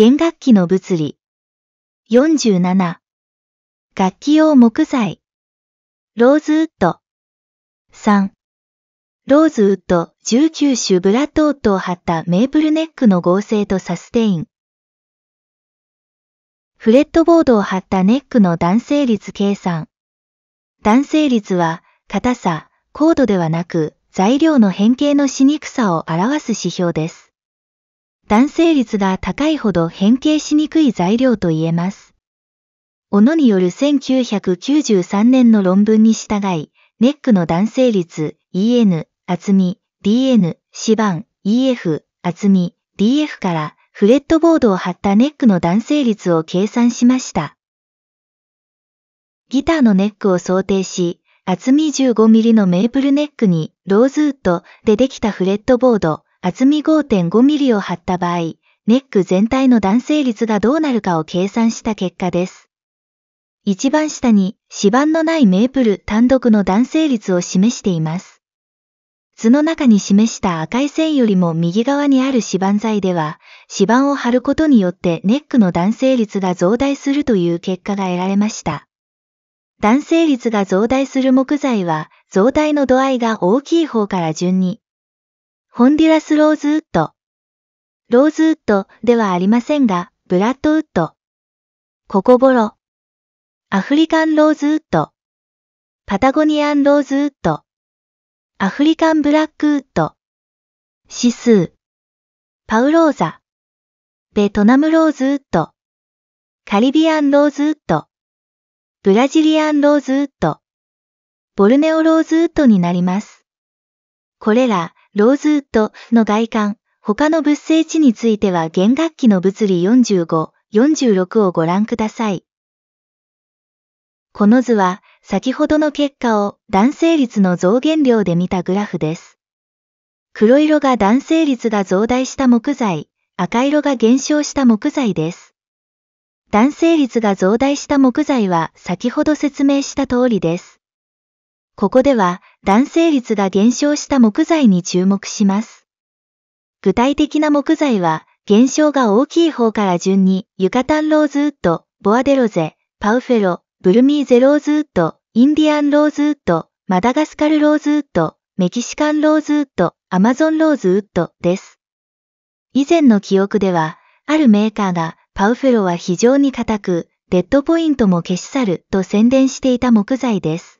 弦楽器の物理。47。楽器用木材。ローズウッド。3。ローズウッド19種ブラッドウッドを貼ったメープルネックの合成とサステイン。フレットボードを貼ったネックの弾性率計算。弾性率は、硬さ、高度ではなく、材料の変形のしにくさを表す指標です。弾性率が高いほど変形しにくい材料と言えます。斧による1993年の論文に従い、ネックの弾性率 EN、厚み、DN、指板、EF、厚み、DF からフレットボードを貼ったネックの弾性率を計算しました。ギターのネックを想定し、厚み 15mm のメープルネックにローズウッドでできたフレットボード厚み5.5ミリを貼った場合、ネック全体の弾性率がどうなるかを計算した結果です。一番下に指板のないメープル単独の弾性率を示しています。図の中に示した赤い線よりも右側にある指板材では、指板を貼ることによってネックの弾性率が増大するという結果が得られました。弾性率が増大する木材は、増大の度合いが大きい方から順にホンディラスローズウッド。ローズウッドではありませんが、ブラッドウッド。ココボロ。アフリカンローズウッド。パタゴニアンローズウッド。アフリカンブラックウッド。シスー。パウローザ。ベトナムローズウッド。カリビアンローズウッド。ブラジリアンローズウッド。ボルネオローズウッドになります。これらローズウッドの外観、他の物性値については弦楽器の物理45、46をご覧ください。この図は先ほどの結果を男性率の増減量で見たグラフです。黒色が男性率が増大した木材、赤色が減少した木材です。男性率が増大した木材は先ほど説明した通りです。ここでは男性率が減少した木材に注目します。具体的な木材は、減少が大きい方から順に、ユカタンローズウッド、ボアデロゼ、パウフェロ、ブルミーゼローズウッド、インディアンローズウッド、マダガスカルローズウッド、メキシカンローズウッド、アマゾンローズウッドです。以前の記憶では、あるメーカーが、パウフェロは非常に硬く、デッドポイントも消し去ると宣伝していた木材です。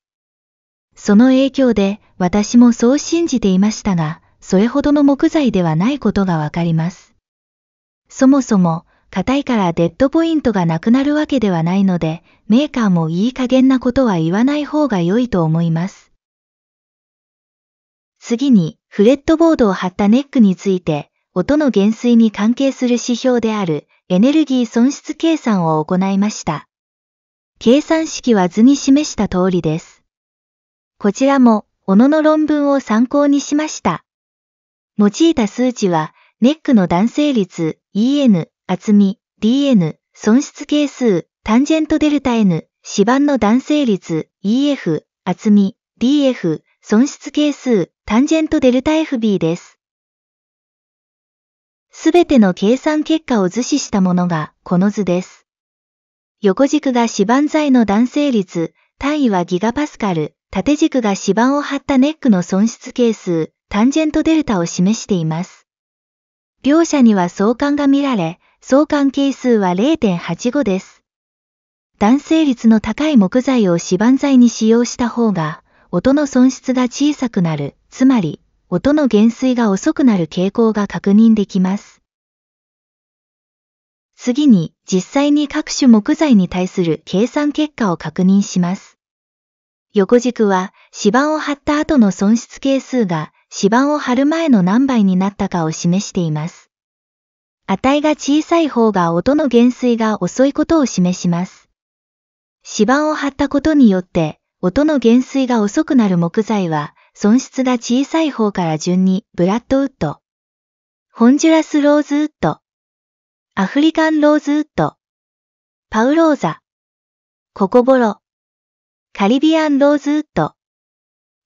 その影響で私もそう信じていましたが、それほどの木材ではないことがわかります。そもそも、硬いからデッドポイントがなくなるわけではないので、メーカーもいい加減なことは言わない方が良いと思います。次に、フレットボードを貼ったネックについて、音の減衰に関係する指標であるエネルギー損失計算を行いました。計算式は図に示した通りです。こちらも、小野の論文を参考にしました。用いた数値は、ネックの弾性率、EN、厚み、DN、損失係数、タンジェントデルタ N、指板の弾性率、EF、厚み、DF、損失係数、タンジェントデルタ FB です。すべての計算結果を図示したものがこの図です。横軸が指板材の弾性率、単位はギガパスカル、縦軸が指板を張ったネックの損失係数、タンジェントデルタを示しています。両者には相関が見られ、相関係数は0.85です。弾性率の高い木材を指板材に使用した方が、音の損失が小さくなる、つまり、音の減衰が遅くなる傾向が確認できます。次に、実際に各種木材に対する計算結果を確認します。横軸は芝を張った後の損失係数が芝を張る前の何倍になったかを示しています。値が小さい方が音の減衰が遅いことを示します。芝を張ったことによって音の減衰が遅くなる木材は損失が小さい方から順にブラッドウッド、ホンジュラスローズウッド、アフリカンローズウッド、パウローザ、ココボロ、カリビアンローズウッド、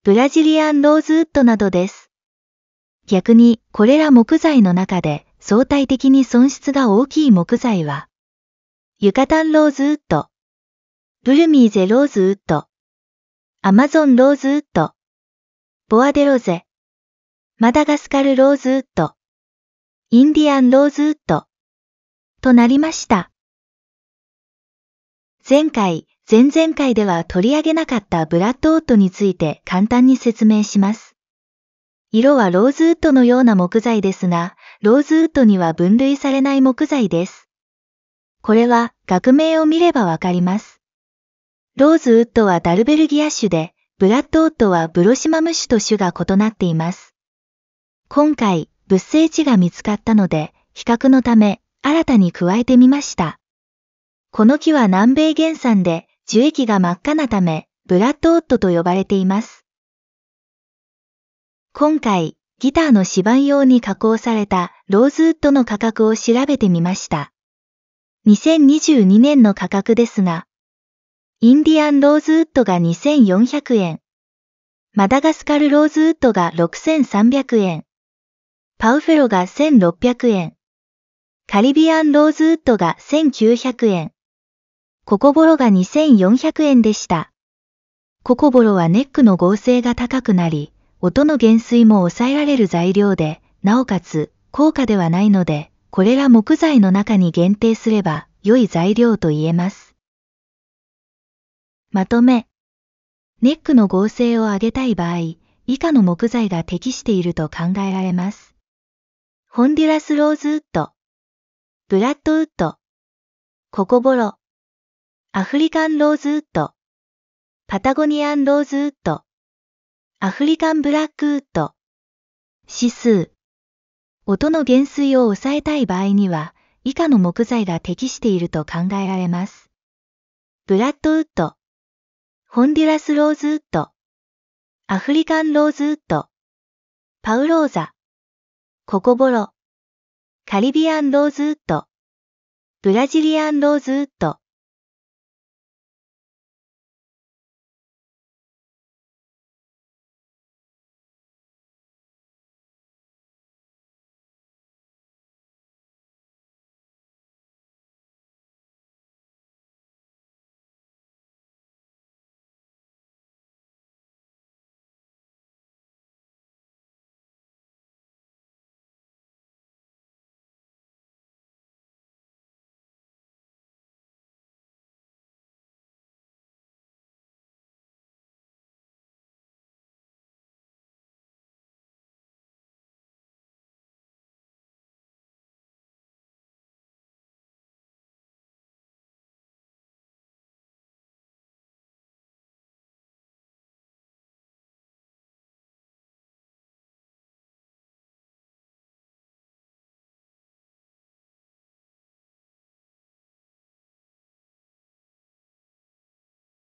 ブラジリアンローズウッドなどです。逆に、これら木材の中で相対的に損失が大きい木材は、ユカタンローズウッド、ブルミーゼローズウッド、アマゾンローズウッド、ボアデロゼ、マダガスカルローズウッド、インディアンローズウッド、となりました。前回、前々回では取り上げなかったブラッドオットについて簡単に説明します。色はローズウッドのような木材ですが、ローズウッドには分類されない木材です。これは学名を見ればわかります。ローズウッドはダルベルギア種で、ブラッドオットはブロシマム種と種が異なっています。今回、物性値が見つかったので、比較のため、新たに加えてみました。この木は南米原産で、樹液が真っ赤なため、ブラッドオットと呼ばれています。今回、ギターの指板用に加工されたローズウッドの価格を調べてみました。2022年の価格ですが、インディアンローズウッドが2400円、マダガスカルローズウッドが6300円、パウフェロが1600円、カリビアンローズウッドが1900円、ココボロが2400円でした。ココボロはネックの合成が高くなり、音の減衰も抑えられる材料で、なおかつ、高価ではないので、これら木材の中に限定すれば、良い材料と言えます。まとめ。ネックの合成を上げたい場合、以下の木材が適していると考えられます。ホンデュラスローズウッド、ブラッドウッド、ココボロ、アフリカンローズウッド、パタゴニアンローズウッド、アフリカンブラックウッド、指数。音の減衰を抑えたい場合には、以下の木材が適していると考えられます。ブラッドウッド、ホンデュラスローズウッド、アフリカンローズウッド、パウローザ、ココボロ、カリビアンローズウッド、ブラジリアンローズウッド、